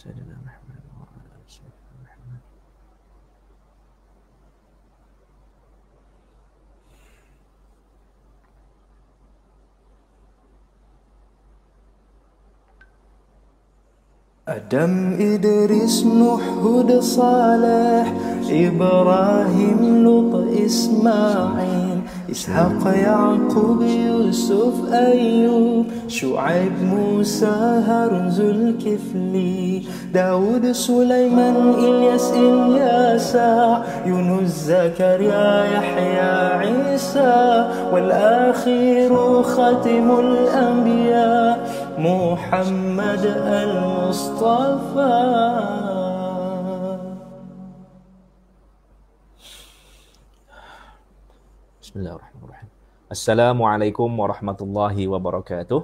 سيدنا محمد وعلى سيدنا محمد أدم إدريس نوح هود صالح إبراهيم لط إسماعيل إسحاق يعقوب يوسف أيوب شعيب موسى هارون ذو الكفل داود سليمان إلياس إلياسا يونس زكريا يحيى عيسى والآخر خاتم الأنبياء محمد المصطفى بسم الله الرحمن الرحيم السلام عليكم ورحمة الله وبركاته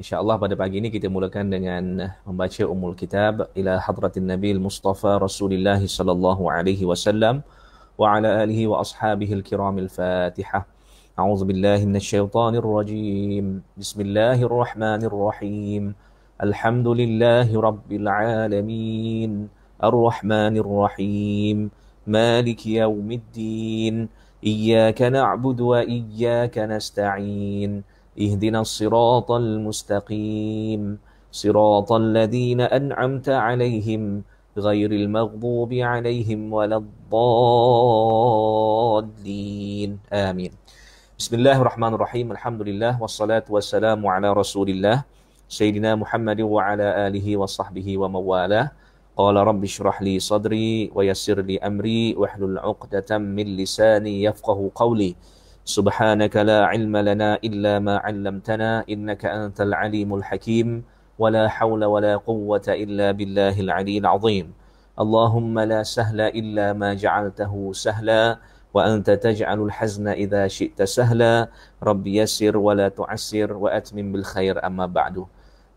إن شاء الله بعد pagi ini kita mulakan dengan membaca umul kitab إلى حضرة النبي المصطفى رسول الله صلى الله عليه وسلم وعلى آله وأصحابه الكرام الفاتحة أعوذ بالله من الشيطان الرجيم بسم الله الرحمن الرحيم الحمد لله رب العالمين الرحمن الرحيم مالك يوم الدين إياك نعبد وإياك نستعين اهدنا الصراط المستقيم صراط الذين أنعمت عليهم غير المغضوب عليهم ولا الضالين آمين بسم الله الرحمن الرحيم الحمد لله والصلاة والسلام على رسول الله سيدنا محمد وعلى آله وصحبه والاه قال رب اشرح لي صدري ويسر لي أمري واحلل عقدة من لساني يفقه قولي سبحانك لا علم لنا إلا ما علمتنا إنك أنت العليم الحكيم ولا حول ولا قوة إلا بالله العلي العظيم اللهم لا سهل إلا ما جعلته سهلا وأنت تجعل الحزن إذا شئت سهلا رب يسر ولا تعسر وأتمم بالخير أما بعد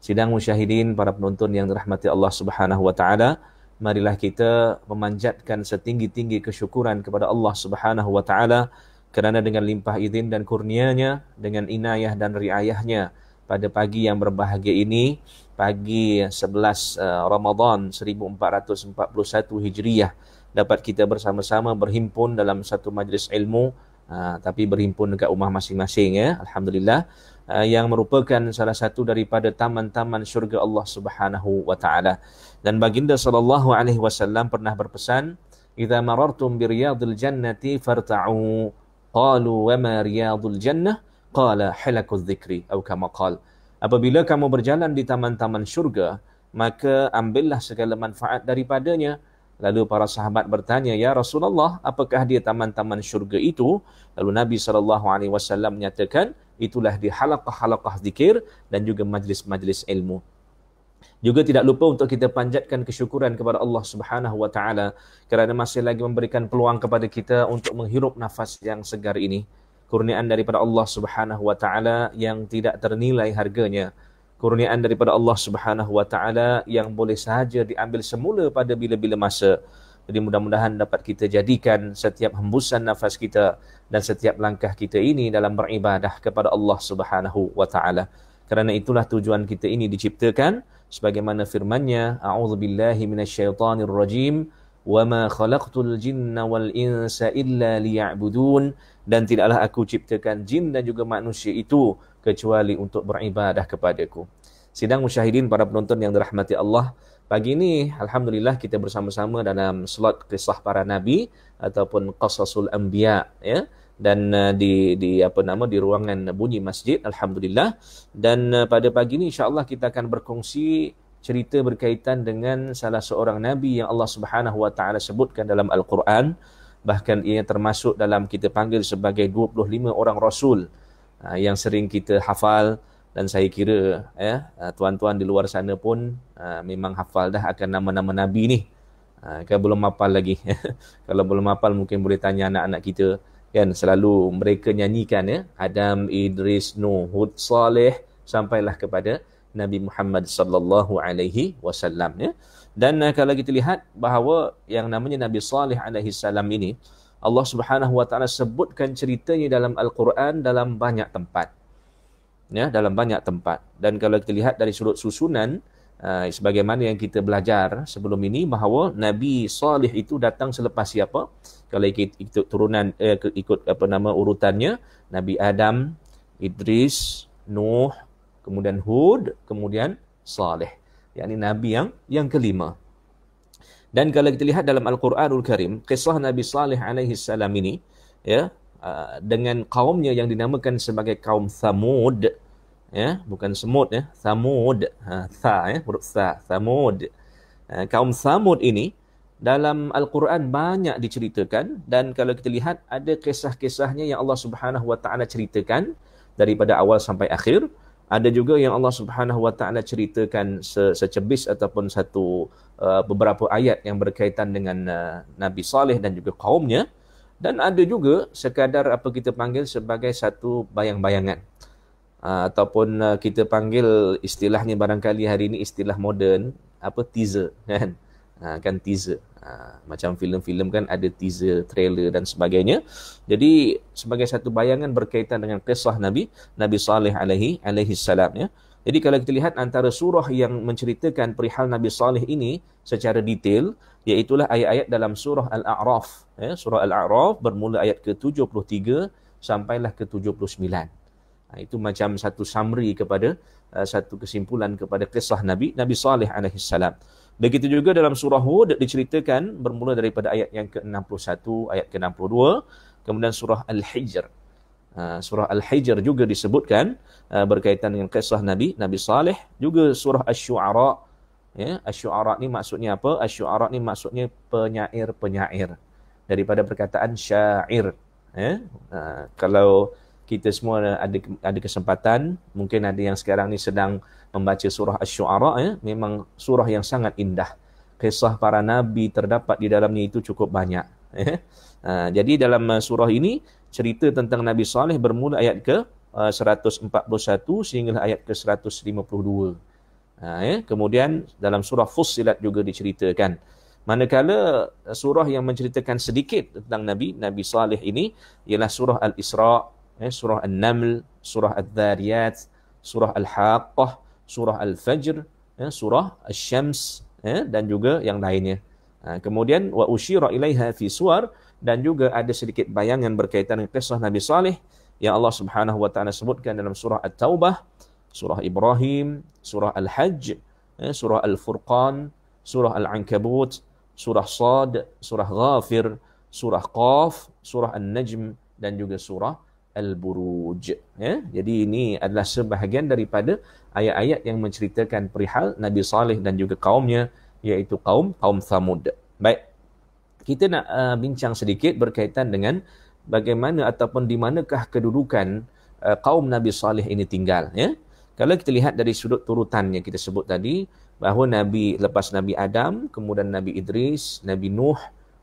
Sidang musyahidin para penonton yang dirahmati Allah Subhanahu wa taala, marilah kita memanjatkan setinggi-tinggi kesyukuran kepada Allah Subhanahu wa taala kerana dengan limpah izin dan kurnianya, dengan inayah dan riayahnya pada pagi yang berbahagia ini, pagi 11 eh, Ramadan 1441 Hijriah dapat kita bersama-sama berhimpun dalam satu majlis ilmu uh, tapi berhimpun dekat rumah masing-masing ya alhamdulillah Uh, yang merupakan salah satu daripada taman-taman syurga Allah Subhanahu wa taala. Dan baginda sallallahu alaihi wasallam pernah berpesan, "Idza marartum bi riyadil jannati farta'u." Qalu wa ma riyadul jannah? Qala halakuz zikri atau kama qal. Apabila kamu berjalan di taman-taman syurga, maka ambillah segala manfaat daripadanya. Lalu para sahabat bertanya, "Ya Rasulullah, apakah dia taman-taman syurga itu?" Lalu Nabi sallallahu alaihi wasallam menyatakan, itulah di halakah halaqah zikir dan juga majlis-majlis ilmu. Juga tidak lupa untuk kita panjatkan kesyukuran kepada Allah Subhanahu wa taala kerana masih lagi memberikan peluang kepada kita untuk menghirup nafas yang segar ini. Kurniaan daripada Allah Subhanahu wa taala yang tidak ternilai harganya. Kurniaan daripada Allah Subhanahu wa taala yang boleh sahaja diambil semula pada bila-bila masa. Jadi mudah-mudahan dapat kita jadikan setiap hembusan nafas kita dan setiap langkah kita ini dalam beribadah kepada Allah Subhanahu wa taala. Kerana itulah tujuan kita ini diciptakan sebagaimana firman-Nya, a'udzu billahi minasyaitonir rajim, wa ma khalaqtul jinna wal insa illa liya'budun dan tidaklah aku ciptakan jin dan juga manusia itu kecuali untuk beribadah kepadaku. Sidang musyahidin para penonton yang dirahmati Allah, Pagi ini, Alhamdulillah kita bersama-sama dalam slot kisah para Nabi ataupun Qasasul Anbiya. Ya dan uh, di di apa nama di ruangan bunyi masjid alhamdulillah dan uh, pada pagi ini insyaallah kita akan berkongsi cerita berkaitan dengan salah seorang nabi yang Allah Subhanahu wa taala sebutkan dalam al-Quran bahkan ia termasuk dalam kita panggil sebagai 25 orang rasul uh, yang sering kita hafal dan saya kira ya uh, tuan-tuan di luar sana pun uh, memang hafal dah akan nama-nama nabi ni Ha, uh, kalau belum hafal lagi. kalau belum hafal mungkin boleh tanya anak-anak kita kan selalu mereka nyanyikan ya Adam Idris Nuh Hud Saleh sampailah kepada Nabi Muhammad sallallahu alaihi wasallam ya. dan eh, kalau kita lihat bahawa yang namanya Nabi Saleh alaihi salam ini Allah Subhanahu wa taala sebutkan ceritanya dalam al-Quran dalam banyak tempat ya dalam banyak tempat dan kalau kita lihat dari surat susunan uh, sebagaimana yang kita belajar sebelum ini bahawa Nabi Saleh itu datang selepas siapa kalau ikut, ikut turunan eh, ikut apa nama urutannya Nabi Adam, Idris, Nuh, kemudian Hud, kemudian Saleh. Yang ini nabi yang yang kelima. Dan kalau kita lihat dalam Al-Quranul Karim, kisah Nabi Saleh alaihi salam ini ya ah, dengan kaumnya yang dinamakan sebagai kaum Thamud ya bukan semut ya Thamud ha tha ya huruf tha Thamud ah, kaum Thamud ini dalam al-Quran banyak diceritakan dan kalau kita lihat ada kisah-kisahnya yang Allah Subhanahu wa taala ceritakan daripada awal sampai akhir ada juga yang Allah Subhanahu wa taala ceritakan secebis ataupun satu uh, beberapa ayat yang berkaitan dengan uh, Nabi Saleh dan juga kaumnya dan ada juga sekadar apa kita panggil sebagai satu bayang-bayangan uh, ataupun kita panggil istilahnya barangkali hari ini istilah moden apa teaser kan kan teaser Ha, macam filem-filem kan ada teaser, trailer dan sebagainya. Jadi sebagai satu bayangan berkaitan dengan kisah Nabi Nabi Saleh alaihi alaihi salam ya. Jadi kalau kita lihat antara surah yang menceritakan perihal Nabi Saleh ini secara detail iaitu ayat-ayat dalam surah Al-A'raf ya. Surah Al-A'raf bermula ayat ke-73 sampailah ke-79. Ha, itu macam satu summary kepada uh, satu kesimpulan kepada kisah Nabi Nabi Saleh alaihi salam. Begitu juga dalam surah Hud diceritakan bermula daripada ayat yang ke-61, ayat ke-62. Kemudian surah Al-Hijr. Ha, surah Al-Hijr juga disebutkan ha, berkaitan dengan kisah Nabi, Nabi Saleh. Juga surah Ash-Shu'ara. Ya, Ash-Shu'ara ni maksudnya apa? Ash-Shu'ara ni maksudnya penyair-penyair. Daripada perkataan syair. Ya, ha, kalau kita semua ada ada kesempatan mungkin ada yang sekarang ni sedang membaca surah asy-syu'ara ya memang surah yang sangat indah kisah para nabi terdapat di dalamnya itu cukup banyak ya ha, jadi dalam uh, surah ini cerita tentang nabi saleh bermula ayat ke 141 uh, sehingga ayat ke 152 ha, ya. kemudian dalam surah fussilat juga diceritakan Manakala uh, surah yang menceritakan sedikit tentang Nabi Nabi Saleh ini ialah surah Al-Isra eh, surah An-Naml, surah Al-Dhariyat, surah Al-Haqqah, surah Al-Fajr, eh, surah Al-Shams eh, dan juga yang lainnya. Ha, kemudian wa ushira ilaiha fi suar dan juga ada sedikit bayangan berkaitan dengan kisah Nabi Saleh yang Allah Subhanahu wa taala sebutkan dalam surah At-Taubah, surah Ibrahim, surah Al-Hajj, eh, surah Al-Furqan, surah Al-Ankabut, surah Sad, surah Ghafir, surah Qaf, surah An-Najm dan juga surah al-buruj ya jadi ini adalah sebahagian daripada ayat-ayat yang menceritakan perihal Nabi Saleh dan juga kaumnya iaitu kaum kaum Thamud baik kita nak uh, bincang sedikit berkaitan dengan bagaimana ataupun di manakah kedudukan uh, kaum Nabi Saleh ini tinggal ya kalau kita lihat dari sudut turutan yang kita sebut tadi bahawa Nabi lepas Nabi Adam kemudian Nabi Idris Nabi Nuh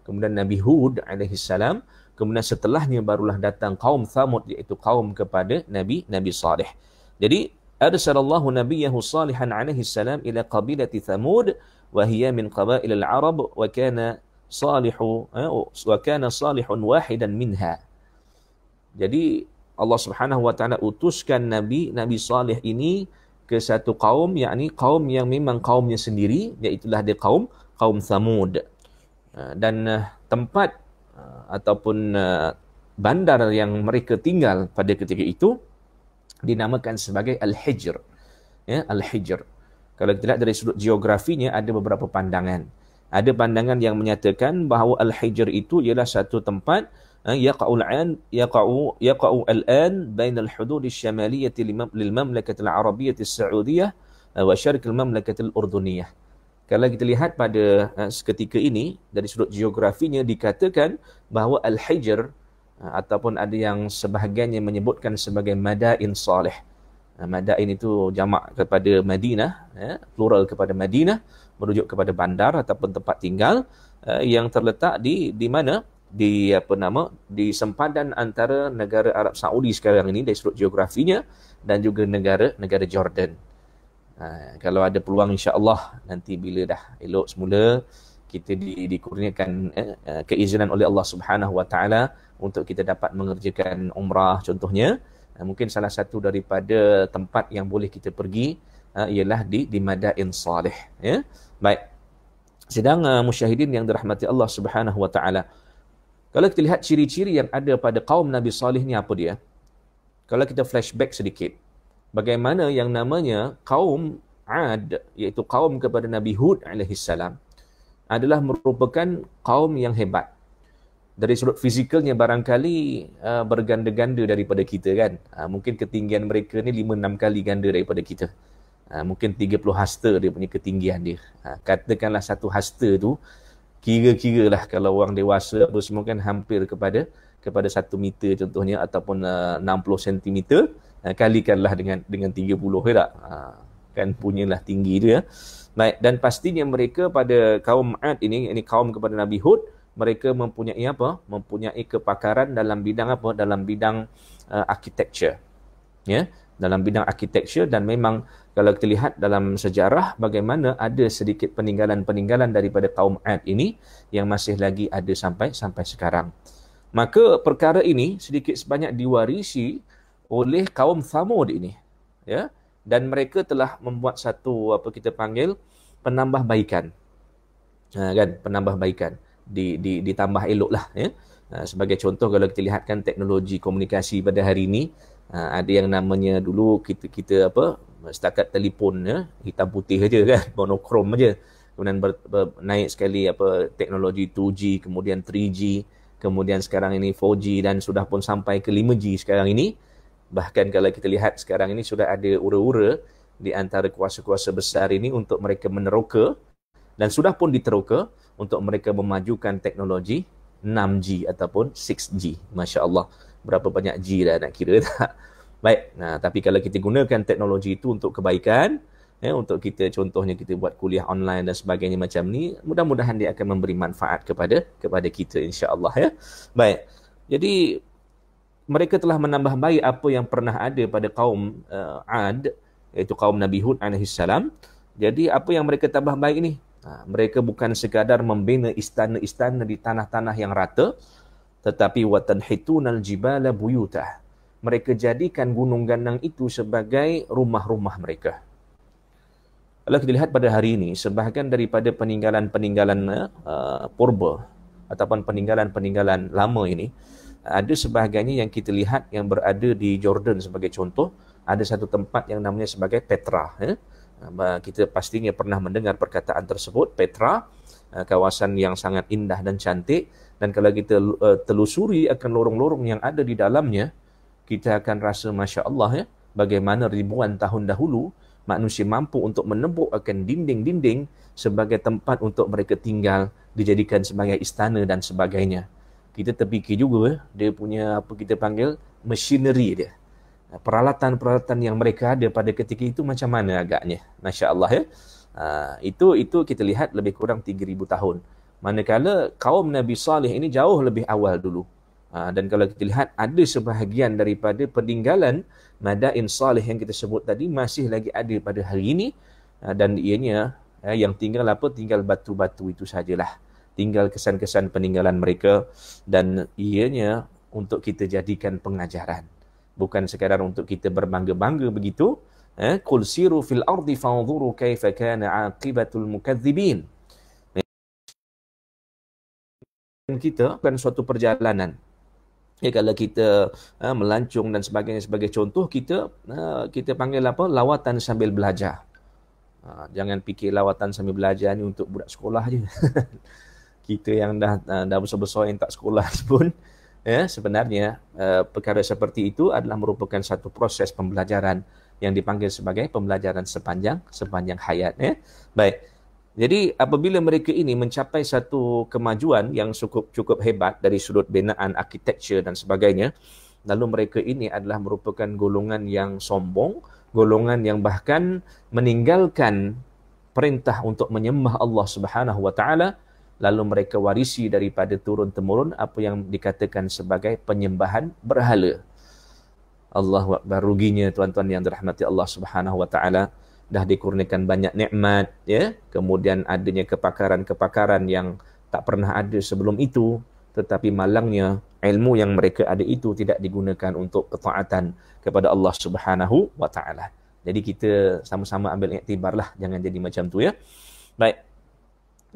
kemudian Nabi Hud alaihi salam kemudian setelahnya barulah datang kaum Thamud iaitu kaum kepada Nabi Nabi Saleh. Jadi arsalallahu nabiyahu salihan alaihi salam ila qabilati Thamud wa hiya min qabail al-Arab wa kana salihu eh, wa kana salihun wahidan minha. Jadi Allah Subhanahu wa taala utuskan nabi Nabi Saleh ini ke satu kaum yakni kaum yang memang kaumnya sendiri iaitu lah dia kaum kaum Thamud. Eh, dan eh, tempat Ah, ataupun ah, bandar yang mereka tinggal pada ketika itu dinamakan sebagai Al-Hijr. Ya, Al-Hijr. Kalau kita lihat dari sudut geografinya ada beberapa pandangan. Ada pandangan yang menyatakan bahawa Al-Hijr itu ialah satu tempat ah, yang al-an yaqa'u yaqa'u al-an bain al-hudud asy-syamaliyah lil-mamlakah al-arabiyyah as-sa'udiyyah wa syarq al-mamlakah al-urdaniyah. Kalau kita lihat pada uh, seketika ini dari sudut geografinya dikatakan bahawa Al-Hijr uh, ataupun ada yang sebahagiannya menyebutkan sebagai Madain Salih. Uh, Madain itu jamak kepada Madinah, ya, plural kepada Madinah, merujuk kepada bandar ataupun tempat tinggal yang terletak di di mana di apa nama di sempadan antara negara Arab Saudi sekarang ini dari sudut geografinya dan juga negara negara Jordan. Ha, kalau ada peluang insya-Allah nanti bila dah elok semula kita di, dikurniakan eh, eh, keizinan oleh Allah Subhanahu Wa Taala untuk kita dapat mengerjakan umrah contohnya eh, mungkin salah satu daripada tempat yang boleh kita pergi eh, ialah di di Madain Saleh ya eh? baik sedang uh, musyahidin yang dirahmati Allah Subhanahu Wa Taala kalau kita lihat ciri-ciri yang ada pada kaum Nabi Saleh ni apa dia kalau kita flashback sedikit bagaimana yang namanya kaum Ad iaitu kaum kepada Nabi Hud as, adalah merupakan kaum yang hebat. Dari sudut fizikalnya barangkali uh, berganda-ganda daripada kita kan. Uh, mungkin ketinggian mereka ni 5 6 kali ganda daripada kita. Uh, mungkin 30 hasta dia punya ketinggian dia. Uh, katakanlah satu hasta tu kira lah kalau orang dewasa apa semua kan hampir kepada kepada satu meter contohnya ataupun uh, 60 cm Ah, kalikanlah dengan dengan 30 ya tak? Ah, kan punyalah tinggi dia. Baik, dan pastinya mereka pada kaum Ad ini, ini kaum kepada Nabi Hud, mereka mempunyai apa? Mempunyai kepakaran dalam bidang apa? Dalam bidang uh, ah, architecture. Ya, yeah? dalam bidang architecture dan memang kalau kita lihat dalam sejarah bagaimana ada sedikit peninggalan-peninggalan daripada kaum Ad ini yang masih lagi ada sampai sampai sekarang. Maka perkara ini sedikit sebanyak diwarisi oleh kaum samud ini ya dan mereka telah membuat satu apa kita panggil penambahbaikan ha, kan penambahbaikan di, di, ditambah eloklah ya ha, sebagai contoh kalau kita lihatkan teknologi komunikasi pada hari ini ha, ada yang namanya dulu kita kita apa setakat telefon ya hitam putih aja kan monokrom aja kemudian ber, ber, naik sekali apa teknologi 2G kemudian 3G kemudian sekarang ini 4G dan sudah pun sampai ke 5G sekarang ini Bahkan kalau kita lihat sekarang ini sudah ada ura-ura di antara kuasa-kuasa besar ini untuk mereka meneroka dan sudah pun diteroka untuk mereka memajukan teknologi 6G ataupun 6G. Masya Allah, berapa banyak G dah nak kira tak? Baik, nah, tapi kalau kita gunakan teknologi itu untuk kebaikan, ya, untuk kita contohnya kita buat kuliah online dan sebagainya macam ni, mudah-mudahan dia akan memberi manfaat kepada kepada kita insya Allah. Ya. Baik, jadi mereka telah menambah baik apa yang pernah ada pada kaum uh, Ad iaitu kaum Nabi Hud alaihissalam. Jadi apa yang mereka tambah baik ini? Ha, mereka bukan sekadar membina istana-istana di tanah-tanah yang rata tetapi watan watanhitunal jibala buyutah. Mereka jadikan gunung-ganang itu sebagai rumah-rumah mereka. Kalau kita lihat pada hari ini sebahagian daripada peninggalan-peninggalan uh, purba ataupun peninggalan-peninggalan lama ini ada sebahagiannya yang kita lihat yang berada di Jordan sebagai contoh ada satu tempat yang namanya sebagai Petra ya. kita pastinya pernah mendengar perkataan tersebut Petra eh, kawasan yang sangat indah dan cantik dan kalau kita eh, telusuri akan lorong-lorong yang ada di dalamnya kita akan rasa masya-Allah ya bagaimana ribuan tahun dahulu manusia mampu untuk menembok akan dinding-dinding sebagai tempat untuk mereka tinggal dijadikan sebagai istana dan sebagainya kita terfikir juga eh, dia punya apa kita panggil machinery dia. Peralatan-peralatan yang mereka ada pada ketika itu macam mana agaknya. Masya Allah ya. Eh. Ha, itu itu kita lihat lebih kurang 3,000 tahun. Manakala kaum Nabi Salih ini jauh lebih awal dulu. Ha, dan kalau kita lihat ada sebahagian daripada peninggalan Madain Saleh yang kita sebut tadi masih lagi ada pada hari ini. Ha, dan ianya ha, yang tinggal apa? Tinggal batu-batu itu sajalah. lah tinggal kesan-kesan peninggalan mereka dan ianya untuk kita jadikan pengajaran bukan sekadar untuk kita berbangga-bangga begitu eh qul siru fil ardi fanzuru kaifa kana aqibatul mukadzibin kita bukan suatu perjalanan Ya, kalau kita uh, melancung dan sebagainya sebagai contoh kita uh, kita panggil apa lawatan sambil belajar. Uh, jangan fikir lawatan sambil belajar ni untuk budak sekolah je. kita yang dah dah besar-besar yang tak sekolah pun ya sebenarnya eh, perkara seperti itu adalah merupakan satu proses pembelajaran yang dipanggil sebagai pembelajaran sepanjang sepanjang hayat ya baik jadi apabila mereka ini mencapai satu kemajuan yang cukup cukup hebat dari sudut binaan arkitektur dan sebagainya lalu mereka ini adalah merupakan golongan yang sombong golongan yang bahkan meninggalkan perintah untuk menyembah Allah Subhanahu wa taala lalu mereka warisi daripada turun-temurun apa yang dikatakan sebagai penyembahan berhala. Allah baruginya tuan-tuan yang dirahmati Allah Subhanahu wa taala dah dikurniakan banyak nikmat ya kemudian adanya kepakaran-kepakaran yang tak pernah ada sebelum itu tetapi malangnya ilmu yang mereka ada itu tidak digunakan untuk ketaatan kepada Allah Subhanahu wa taala. Jadi kita sama-sama ambil iktibarlah jangan jadi macam tu ya. Baik.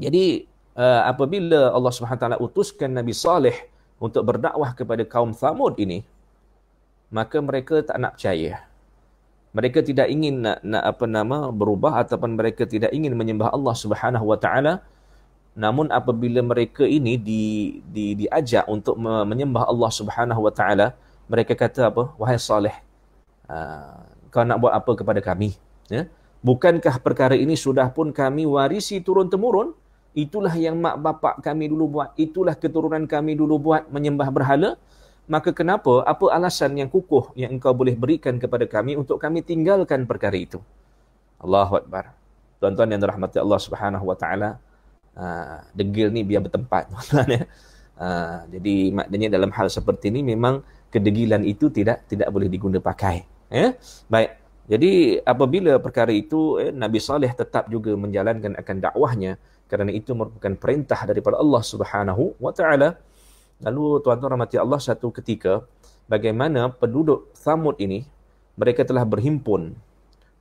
Jadi uh, apabila Allah Subhanahu SWT utuskan Nabi Saleh untuk berdakwah kepada kaum Thamud ini, maka mereka tak nak percaya. Mereka tidak ingin nak, nak apa nama berubah ataupun mereka tidak ingin menyembah Allah Subhanahu Wa Taala. Namun apabila mereka ini di, di, diajak untuk menyembah Allah Subhanahu Wa Taala, mereka kata apa? Wahai Saleh, uh, kau nak buat apa kepada kami? Ya? Bukankah perkara ini sudah pun kami warisi turun temurun? itulah yang mak bapak kami dulu buat, itulah keturunan kami dulu buat menyembah berhala, maka kenapa apa alasan yang kukuh yang engkau boleh berikan kepada kami untuk kami tinggalkan perkara itu? Allahu akbar. Tuan-tuan yang dirahmati Allah Subhanahu wa ah, degil ni biar bertempat, ya. ah, jadi maknanya dalam hal seperti ini memang kedegilan itu tidak tidak boleh digunakan pakai, ya. Baik. Jadi apabila perkara itu eh, Nabi Saleh tetap juga menjalankan akan dakwahnya kerana itu merupakan perintah daripada Allah Subhanahu wa taala. Lalu tuan-tuan rahmati Allah satu ketika bagaimana penduduk Samud ini mereka telah berhimpun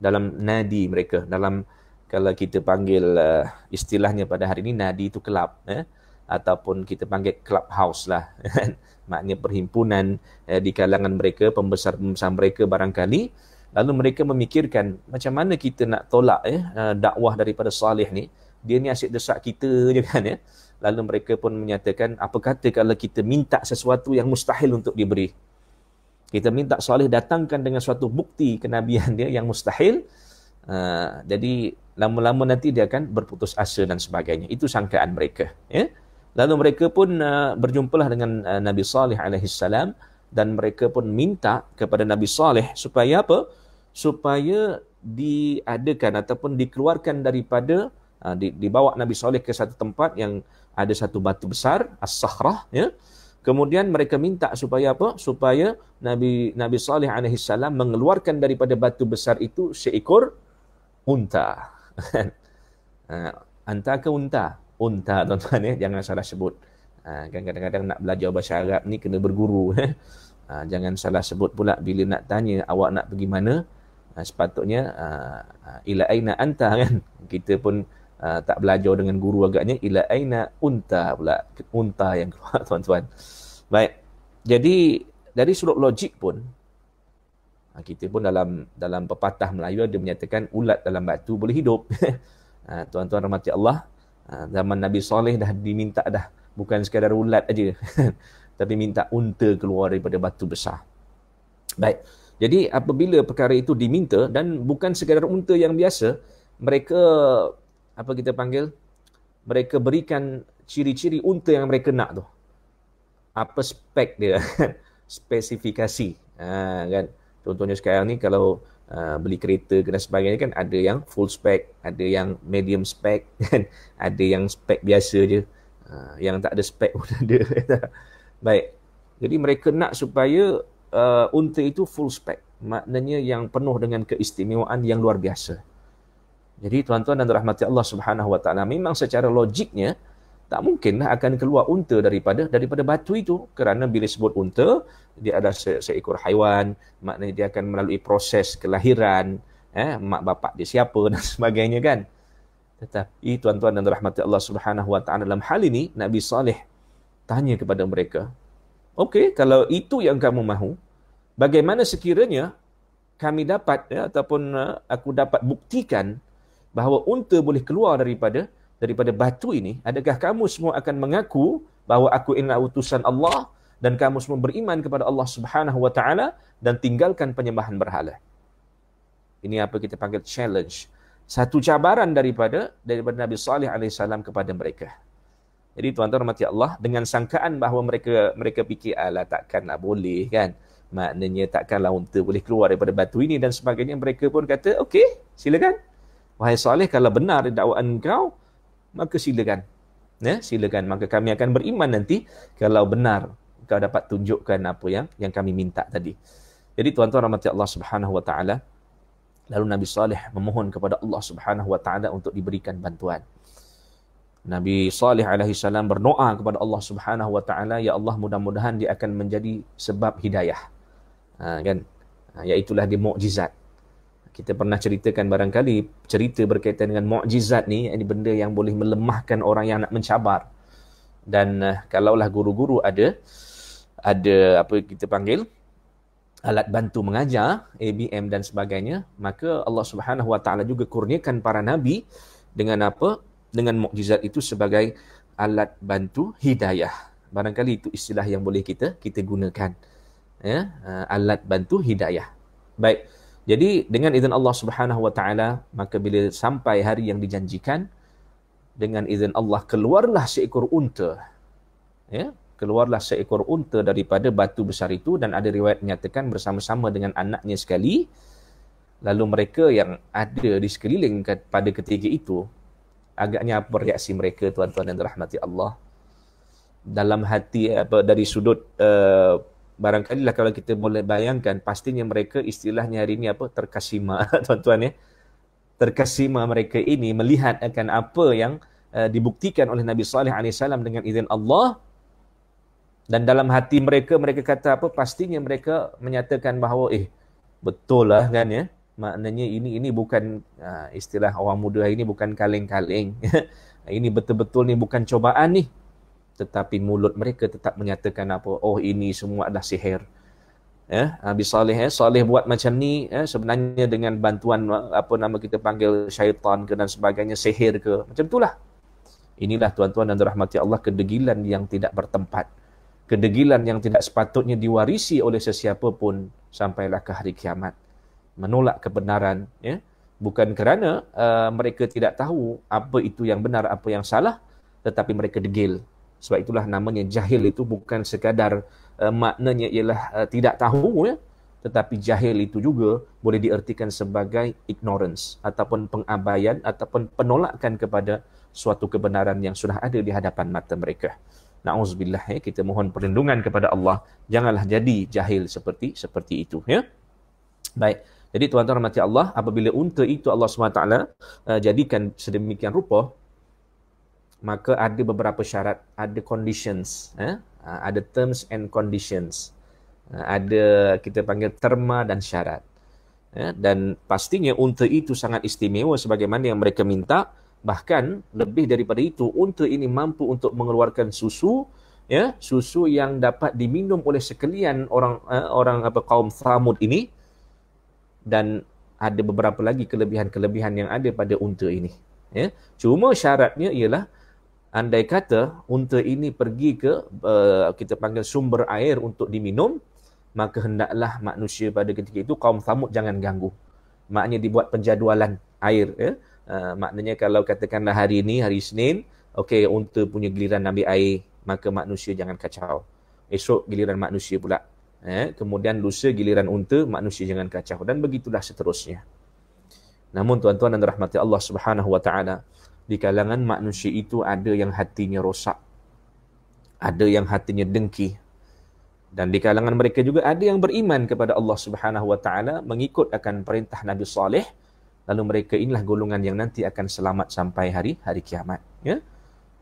dalam nadi mereka dalam kalau kita panggil uh, istilahnya pada hari ini nadi itu kelab eh? ataupun kita panggil clubhouse lah kan? maknanya perhimpunan eh, di kalangan mereka pembesar-pembesar mereka barangkali lalu mereka memikirkan macam mana kita nak tolak eh, eh dakwah daripada salih ni dia ni asyik desak kita je kan ya lalu mereka pun menyatakan apa kata kalau kita minta sesuatu yang mustahil untuk diberi kita minta salih datangkan dengan suatu bukti kenabian dia yang mustahil uh, jadi lama-lama nanti dia akan berputus asa dan sebagainya itu sangkaan mereka ya lalu mereka pun uh, berjumpalah dengan uh, Nabi Saleh alaihi salam dan mereka pun minta kepada Nabi Saleh supaya apa? supaya diadakan ataupun dikeluarkan daripada uh, di, dibawa Nabi Saleh ke satu tempat yang ada satu batu besar as-sakhrah ya kemudian mereka minta supaya apa supaya Nabi Nabi Saleh alaihi salam mengeluarkan daripada batu besar itu seekor unta ha, unta ke unta unta tuan-tuan ya jangan salah sebut ha, kan kadang-kadang nak belajar bahasa Arab ni kena berguru jangan salah sebut pula bila nak tanya awak nak pergi mana Ah, sepatutnya ah, ah, ila aina anta kan kita pun uh, tak belajar dengan guru agaknya ila aina unta pula unta yang keluar tuan-tuan baik jadi dari sudut logik pun kita pun dalam dalam pepatah Melayu ada menyatakan ulat dalam batu boleh hidup tuan-tuan rahmati Allah zaman Nabi Saleh dah diminta dah bukan sekadar ulat aja tapi minta unta keluar daripada batu besar baik jadi apabila perkara itu diminta dan bukan sekadar unta yang biasa, mereka apa kita panggil? Mereka berikan ciri-ciri unta yang mereka nak tu. Apa spek dia? Spesifikasi. Ha, kan? Contohnya sekarang ni kalau uh, beli kereta dan sebagainya kan ada yang full spec, ada yang medium spec, kan? ada yang spec biasa je. Uh, yang tak ada spec pun ada. Baik. Jadi mereka nak supaya uh, unta itu full spec. Maknanya yang penuh dengan keistimewaan yang luar biasa. Jadi tuan-tuan dan rahmati Allah Subhanahu Wa Taala memang secara logiknya tak mungkinlah akan keluar unta daripada daripada batu itu kerana bila sebut unta dia ada se seekor haiwan maknanya dia akan melalui proses kelahiran eh mak bapak dia siapa dan sebagainya kan tetapi tuan-tuan dan rahmati Allah Subhanahu wa taala dalam hal ini Nabi Saleh tanya kepada mereka Okey, kalau itu yang kamu mahu, bagaimana sekiranya kami dapat ya, ataupun uh, aku dapat buktikan bahawa unta boleh keluar daripada daripada batu ini, adakah kamu semua akan mengaku bahawa aku inna utusan Allah dan kamu semua beriman kepada Allah Subhanahu wa taala dan tinggalkan penyembahan berhala. Ini apa kita panggil challenge. Satu cabaran daripada daripada Nabi Saleh alaihi salam kepada mereka. Jadi tuan-tuan hormati Allah dengan sangkaan bahawa mereka mereka fikir ala takkanlah boleh kan. Maknanya takkanlah unta boleh keluar daripada batu ini dan sebagainya. Mereka pun kata, okey, silakan. Wahai Saleh, kalau benar dakwaan kau, maka silakan. Ya, silakan. Maka kami akan beriman nanti kalau benar kau dapat tunjukkan apa yang yang kami minta tadi. Jadi tuan-tuan rahmati Allah Subhanahu wa taala lalu Nabi Saleh memohon kepada Allah Subhanahu wa taala untuk diberikan bantuan. Nabi Salih alaihi salam berdoa kepada Allah Subhanahu wa taala ya Allah mudah-mudahan dia akan menjadi sebab hidayah. Ha, kan? Ha, iaitulah dia mukjizat. Kita pernah ceritakan barangkali cerita berkaitan dengan mukjizat ni ini benda yang boleh melemahkan orang yang nak mencabar. Dan uh, kalaulah guru-guru ada ada apa kita panggil alat bantu mengajar ABM dan sebagainya maka Allah Subhanahu wa taala juga kurniakan para nabi dengan apa dengan mukjizat itu sebagai alat bantu hidayah. Barangkali itu istilah yang boleh kita kita gunakan. Ya, uh, alat bantu hidayah. Baik. Jadi dengan izin Allah Subhanahu wa taala maka bila sampai hari yang dijanjikan dengan izin Allah keluarlah seekor unta. Ya, keluarlah seekor unta daripada batu besar itu dan ada riwayat menyatakan bersama-sama dengan anaknya sekali lalu mereka yang ada di sekeliling pada ketika itu agaknya apa reaksi mereka tuan-tuan yang dirahmati Allah dalam hati apa dari sudut uh, barangkali lah kalau kita boleh bayangkan pastinya mereka istilahnya hari ini apa terkasima tuan-tuan ya terkasima mereka ini melihat akan apa yang uh, dibuktikan oleh Nabi Saleh alaihi salam dengan izin Allah dan dalam hati mereka mereka kata apa pastinya mereka menyatakan bahawa eh betul lah kan ya maknanya ini ini bukan uh, istilah orang muda hari ini bukan kaleng-kaleng. ini betul-betul ni bukan cobaan ni. Tetapi mulut mereka tetap menyatakan apa? Oh ini semua adalah sihir. Ya, eh, Abi Saleh eh, Saleh buat macam ni eh, sebenarnya dengan bantuan apa nama kita panggil syaitan ke dan sebagainya sihir ke macam itulah. Inilah tuan-tuan dan rahmati Allah kedegilan yang tidak bertempat. Kedegilan yang tidak sepatutnya diwarisi oleh sesiapa pun sampailah ke hari kiamat menolak kebenaran ya bukan kerana uh, mereka tidak tahu apa itu yang benar apa yang salah tetapi mereka degil sebab itulah namanya jahil itu bukan sekadar uh, maknanya ialah uh, tidak tahu ya tetapi jahil itu juga boleh diertikan sebagai ignorance ataupun pengabaian ataupun penolakan kepada suatu kebenaran yang sudah ada di hadapan mata mereka. Nauzubillah ya kita mohon perlindungan kepada Allah janganlah jadi jahil seperti seperti itu ya. Baik. Jadi tuan-tuan rahmati Allah, apabila unta itu Allah SWT uh, jadikan sedemikian rupa, maka ada beberapa syarat, ada conditions, eh? uh, ada terms and conditions, uh, ada kita panggil terma dan syarat. Eh? Dan pastinya unta itu sangat istimewa sebagaimana yang mereka minta, bahkan lebih daripada itu, unta ini mampu untuk mengeluarkan susu, ya susu yang dapat diminum oleh sekalian orang eh, orang apa kaum Thamud ini dan ada beberapa lagi kelebihan-kelebihan yang ada pada unta ini. Ya. Cuma syaratnya ialah andai kata unta ini pergi ke uh, kita panggil sumber air untuk diminum, maka hendaklah manusia pada ketika itu kaum Samud jangan ganggu. Maknanya dibuat penjadualan air ya. Uh, maknanya kalau katakanlah hari ini hari Senin, okey unta punya giliran ambil air, maka manusia jangan kacau. Esok giliran manusia pula eh, kemudian lusa giliran unta manusia jangan kacau dan begitulah seterusnya namun tuan-tuan dan rahmati Allah Subhanahu wa taala di kalangan manusia itu ada yang hatinya rosak ada yang hatinya dengki dan di kalangan mereka juga ada yang beriman kepada Allah Subhanahu wa taala mengikut akan perintah Nabi Saleh lalu mereka inilah golongan yang nanti akan selamat sampai hari hari kiamat ya yeah?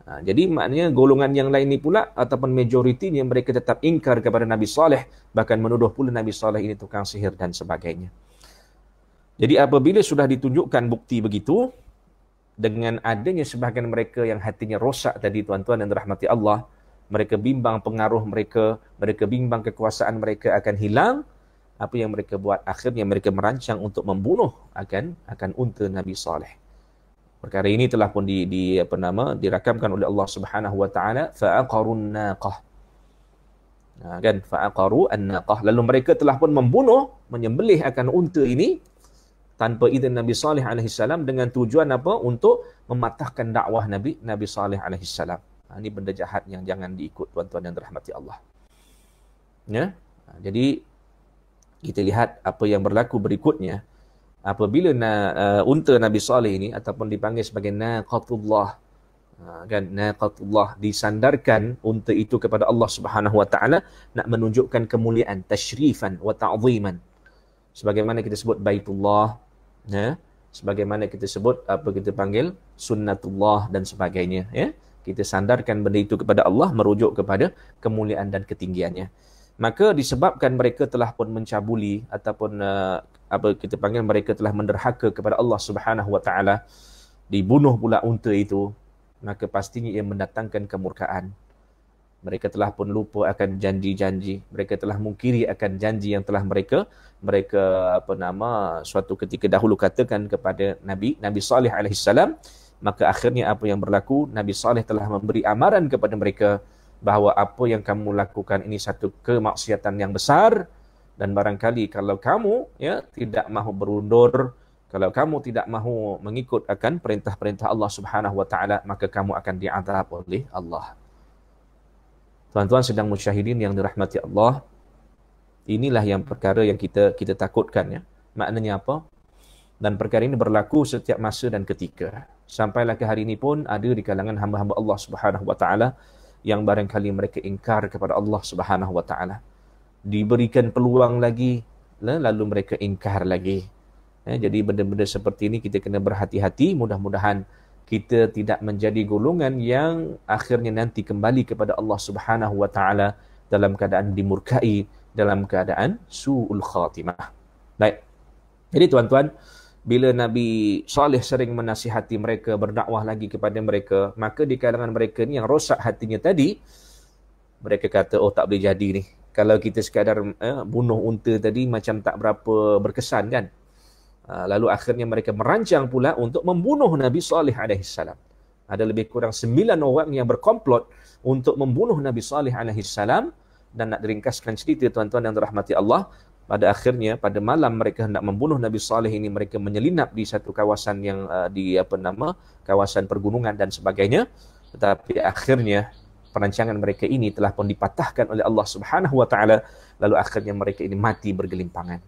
Ha, jadi maknanya golongan yang lain ni pula ataupun majoriti yang mereka tetap ingkar kepada Nabi Saleh bahkan menuduh pula Nabi Saleh ini tukang sihir dan sebagainya. Jadi apabila sudah ditunjukkan bukti begitu dengan adanya sebahagian mereka yang hatinya rosak tadi tuan-tuan yang dirahmati Allah, mereka bimbang pengaruh mereka, mereka bimbang kekuasaan mereka akan hilang. Apa yang mereka buat akhirnya mereka merancang untuk membunuh akan akan unta Nabi Saleh perkara ini telah pun di, di apa nama dirakamkan oleh Allah Subhanahu wa taala fa'aqarun naqah ha, kan fa'aqaru an-naqah lalu mereka telah pun membunuh menyembelih akan unta ini tanpa izin Nabi Saleh alaihi salam dengan tujuan apa untuk mematahkan dakwah Nabi Nabi Saleh alaihi salam ha, ini benda jahat yang jangan diikut tuan-tuan yang dirahmati Allah ya ha, jadi kita lihat apa yang berlaku berikutnya apabila na, uh, unta Nabi Saleh ini ataupun dipanggil sebagai naqatullah eh, kan naqatullah disandarkan unta itu kepada Allah Subhanahu wa taala nak menunjukkan kemuliaan tashrifan wa ta'ziman sebagaimana kita sebut baitullah ya sebagaimana kita sebut apa kita panggil sunnatullah dan sebagainya ya kita sandarkan benda itu kepada Allah merujuk kepada kemuliaan dan ketinggiannya maka disebabkan mereka telah pun mencabuli ataupun uh, apa kita panggil mereka telah menderhaka kepada Allah Subhanahu wa taala dibunuh pula unta itu maka pastinya ia mendatangkan kemurkaan mereka telah pun lupa akan janji-janji mereka telah mungkiri akan janji yang telah mereka mereka apa nama suatu ketika dahulu katakan kepada nabi nabi Saleh alaihi salam maka akhirnya apa yang berlaku nabi Saleh telah memberi amaran kepada mereka bahawa apa yang kamu lakukan ini satu kemaksiatan yang besar dan barangkali kalau kamu ya tidak mahu berundur kalau kamu tidak mahu mengikut akan perintah-perintah Allah Subhanahu wa taala maka kamu akan diazab oleh Allah Tuan-tuan sedang musyahidin yang dirahmati Allah inilah yang perkara yang kita kita takutkan ya maknanya apa dan perkara ini berlaku setiap masa dan ketika sampailah ke hari ini pun ada di kalangan hamba-hamba Allah Subhanahu wa taala yang barangkali mereka ingkar kepada Allah Subhanahu wa taala diberikan peluang lagi lalu mereka ingkar lagi eh, jadi benda-benda seperti ini kita kena berhati-hati mudah-mudahan kita tidak menjadi golongan yang akhirnya nanti kembali kepada Allah Subhanahu wa taala dalam keadaan dimurkai dalam keadaan suul khatimah baik jadi tuan-tuan bila Nabi Saleh sering menasihati mereka berdakwah lagi kepada mereka maka di kalangan mereka ni yang rosak hatinya tadi mereka kata oh tak boleh jadi ni kalau kita sekadar eh, bunuh unta tadi macam tak berapa berkesan kan ah, lalu akhirnya mereka merancang pula untuk membunuh Nabi Saleh alaihi salam ada lebih kurang sembilan orang yang berkomplot untuk membunuh Nabi Saleh alaihi salam dan nak ringkaskan cerita tuan-tuan yang dirahmati Allah pada akhirnya pada malam mereka hendak membunuh Nabi Saleh ini mereka menyelinap di satu kawasan yang ah, di apa nama kawasan pergunungan dan sebagainya tetapi akhirnya perancangan mereka ini telah pun dipatahkan oleh Allah Subhanahu wa taala lalu akhirnya mereka ini mati bergelimpangan.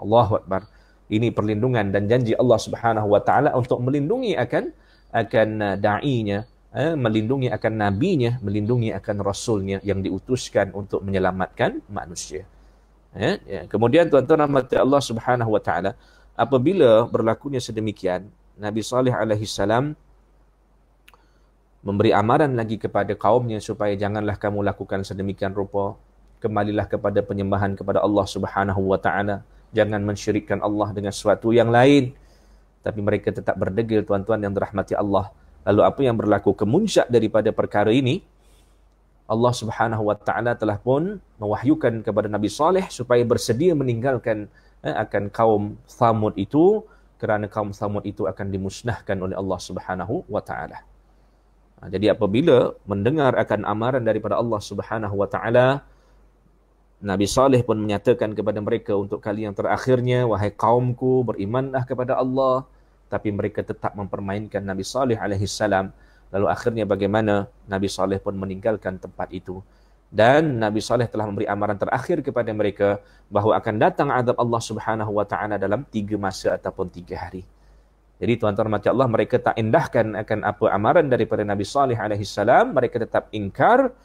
Allahu akbar. Ini perlindungan dan janji Allah Subhanahu wa taala untuk melindungi akan akan uh, dai eh, melindungi akan nabinya, melindungi akan rasulnya yang diutuskan untuk menyelamatkan manusia. Eh, ya. Kemudian tuan-tuan rahmati Allah Subhanahu wa taala, apabila berlakunya sedemikian, Nabi Saleh alaihi salam memberi amaran lagi kepada kaumnya supaya janganlah kamu lakukan sedemikian rupa kembalilah kepada penyembahan kepada Allah Subhanahu wa taala jangan mensyirikkan Allah dengan sesuatu yang lain tapi mereka tetap berdegil tuan-tuan yang dirahmati Allah lalu apa yang berlaku kemuncak daripada perkara ini Allah Subhanahu wa taala telah pun mewahyukan kepada Nabi Saleh supaya bersedia meninggalkan eh, akan kaum Samud itu kerana kaum Samud itu akan dimusnahkan oleh Allah Subhanahu wa taala. Ha, jadi apabila mendengar akan amaran daripada Allah Subhanahu wa taala Nabi Saleh pun menyatakan kepada mereka untuk kali yang terakhirnya wahai kaumku berimanlah kepada Allah tapi mereka tetap mempermainkan Nabi Saleh alaihi salam lalu akhirnya bagaimana Nabi Saleh pun meninggalkan tempat itu dan Nabi Saleh telah memberi amaran terakhir kepada mereka bahawa akan datang azab Allah Subhanahu wa taala dalam tiga masa ataupun tiga hari. Jadi tuan-tuan rahmati Allah mereka tak indahkan akan apa amaran daripada Nabi salih alaihi salam, mereka tetap ingkar.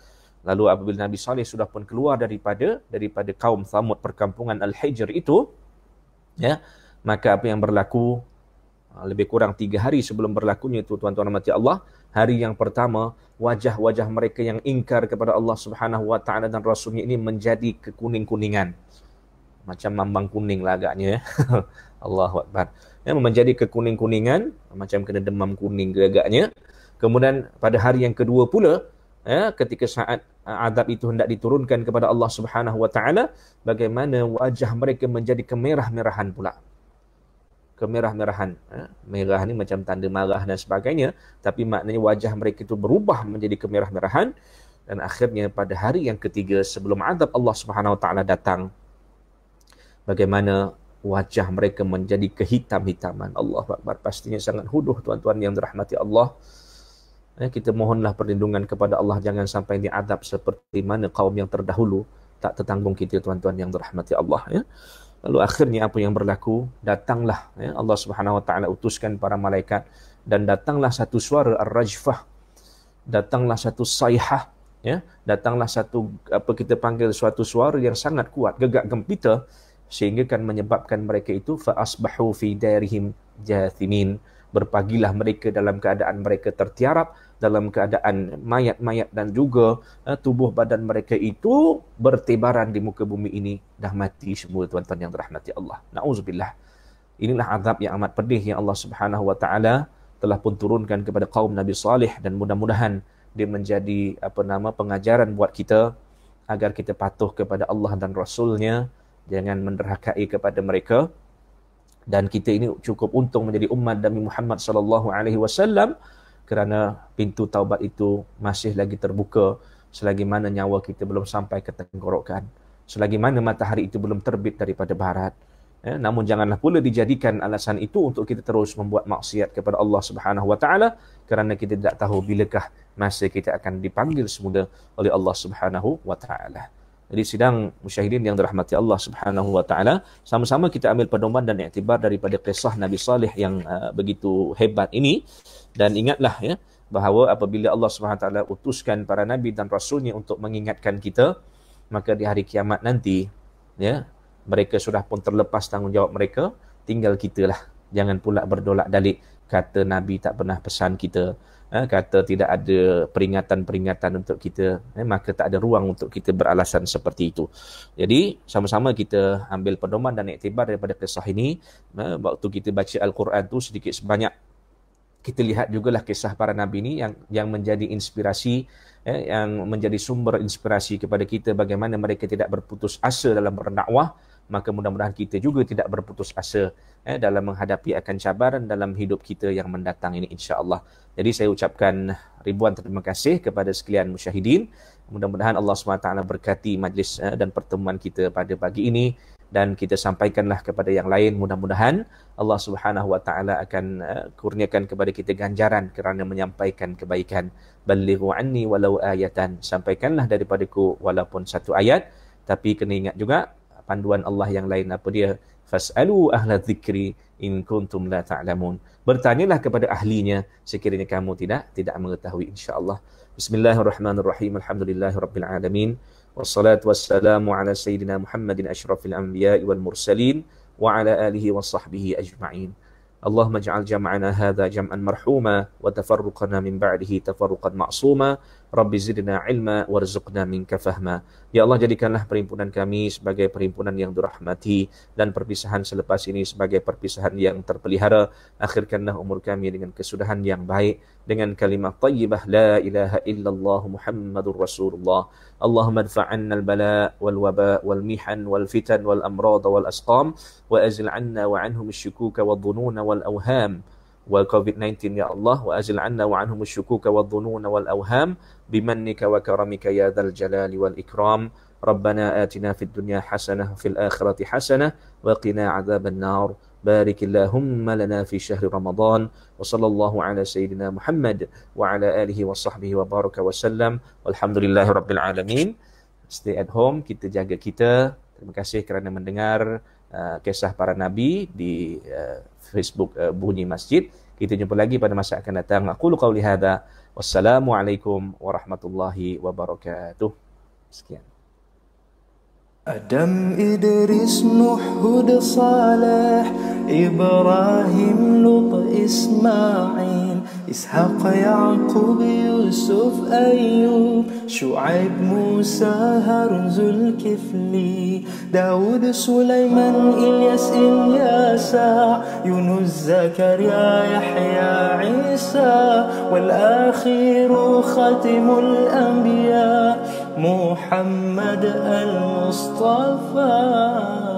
Lalu apabila Nabi salih sudah pun keluar daripada daripada kaum Samud perkampungan Al-Hijr itu, ya, maka apa yang berlaku ah, lebih kurang tiga hari sebelum berlakunya itu tuan-tuan rahmati Allah, hari yang pertama wajah-wajah mereka yang ingkar kepada Allah Subhanahu wa taala dan rasulnya ini menjadi kekuning-kuningan. Macam mambang kuning lah agaknya. Ya. Allah Akbar. Ya, menjadi kekuning-kuningan, macam kena demam kuning ke agaknya. Kemudian pada hari yang kedua pula, ya, ketika saat adab itu hendak diturunkan kepada Allah Subhanahu Wa bagaimana wajah mereka menjadi kemerah-merahan pula. Kemerah-merahan. Ya. Merah ni macam tanda marah dan sebagainya. Tapi maknanya wajah mereka itu berubah menjadi kemerah-merahan. Dan akhirnya pada hari yang ketiga sebelum adab Allah Subhanahu Wa datang, bagaimana wajah mereka menjadi kehitam-hitaman. Allah Akbar. Pastinya sangat huduh tuan-tuan yang dirahmati Allah. Eh, kita mohonlah perlindungan kepada Allah. Jangan sampai diadab seperti mana kaum yang terdahulu tak tertanggung kita tuan-tuan yang dirahmati Allah. Ya. Lalu akhirnya apa yang berlaku? Datanglah ya, Allah Subhanahu Wa Taala utuskan para malaikat dan datanglah satu suara ar-rajfah. Datanglah satu sayhah ya, datanglah satu apa kita panggil suatu suara yang sangat kuat, gegak gempita sehingga kan menyebabkan mereka itu faasbahu asbahu fi darihim jathimin berpagilah mereka dalam keadaan mereka tertiarap dalam keadaan mayat-mayat dan juga uh, tubuh badan mereka itu bertebaran di muka bumi ini dah mati semua tuan-tuan yang dirahmati Allah nauzubillah inilah azab yang amat pedih yang Allah Subhanahu wa taala telah pun turunkan kepada kaum Nabi Saleh dan mudah-mudahan dia menjadi apa nama pengajaran buat kita agar kita patuh kepada Allah dan Rasulnya jangan menderhakai kepada mereka dan kita ini cukup untung menjadi umat Nabi Muhammad sallallahu alaihi wasallam kerana pintu taubat itu masih lagi terbuka selagi mana nyawa kita belum sampai ke tenggorokan selagi mana matahari itu belum terbit daripada barat ya, namun janganlah pula dijadikan alasan itu untuk kita terus membuat maksiat kepada Allah Subhanahu wa taala kerana kita tidak tahu bilakah masa kita akan dipanggil semula oleh Allah Subhanahu wa taala jadi sidang musyahidin yang dirahmati Allah Subhanahu wa taala sama-sama kita ambil pedoman dan iktibar daripada kisah Nabi Saleh yang uh, begitu hebat ini dan ingatlah ya bahawa apabila Allah Subhanahu wa taala utuskan para nabi dan rasulnya untuk mengingatkan kita maka di hari kiamat nanti ya mereka sudah pun terlepas tanggungjawab mereka tinggal kitalah jangan pula berdolak dalik kata Nabi tak pernah pesan kita, eh, kata tidak ada peringatan-peringatan untuk kita, eh, maka tak ada ruang untuk kita beralasan seperti itu. Jadi sama-sama kita ambil pedoman dan iktibar daripada kisah ini, eh, waktu kita baca Al-Quran tu sedikit sebanyak kita lihat juga lah kisah para nabi ini yang yang menjadi inspirasi eh, yang menjadi sumber inspirasi kepada kita bagaimana mereka tidak berputus asa dalam berdakwah maka mudah-mudahan kita juga tidak berputus asa eh, dalam menghadapi akan cabaran dalam hidup kita yang mendatang ini insya-Allah. Jadi saya ucapkan ribuan terima kasih kepada sekalian musyahidin. Mudah-mudahan Allah SWT berkati majlis eh, dan pertemuan kita pada pagi ini dan kita sampaikanlah kepada yang lain mudah-mudahan Allah Subhanahu wa taala akan uh, kurniakan kepada kita ganjaran kerana menyampaikan kebaikan balighu anni walau ayatan sampaikanlah daripadaku walaupun satu ayat tapi kena ingat juga panduan Allah yang lain apa dia fasalu ahla dzikri in kuntum la ta'lamun bertanyalah kepada ahlinya sekiranya kamu tidak tidak mengetahui insyaallah bismillahirrahmanirrahim alhamdulillahirabbil alamin wassalatu wassalamu ala sayyidina muhammadin asyrafil anbiya wal mursalin wa ala alihi washabbihi ajma'in اللهم اجعل جمعنا هذا جمعا مرحوما وتفرقنا min بعده تفرقا ma'asuma Rabbi zidna ilma warzuqna minka fahma. Ya Allah jadikanlah perhimpunan kami sebagai perhimpunan yang dirahmati dan perpisahan selepas ini sebagai perpisahan yang terpelihara. Akhirkanlah umur kami dengan kesudahan yang baik dengan kalimat tayyibah la ilaha illallah Muhammadur Rasulullah. Allahumma adfa'anna al-bala wal waba wal mihan wal fitan wal amrad wal asqam wa azil 'anna wa 'anhum asy-syukuka wad-dhununa wal awham. وكوفيد 19 يا الله وأجل عنا وعنهم الشكوك والظنون والأوهام بمنك وكرمك يا ذا الجلال والإكرام ربنا آتنا في الدنيا حسنة وفي الآخرة حسنة وقنا عذاب النار بارك اللهم لنا في شهر رمضان وصلى الله على سيدنا محمد وعلى آله وصحبه وبارك وسلم والحمد لله رب العالمين stay at home kita jaga kita terima kasih kerana mendengar Ah, kisah para nabi di uh, Facebook uh, Bunyi Masjid. Kita jumpa lagi pada masa akan datang. Aku lukau lihada. Wassalamualaikum warahmatullahi wabarakatuh. Sekian. Adam Idris Nuh Hud Saleh Ibrahim Lut Ismail إسحاق يعقوب يوسف أيوب شعيب موسى هارون ذو الكفل داود سليمان إلياس إلياسا يونس زكريا يحيى عيسى والآخر خاتم الأنبياء محمد المصطفى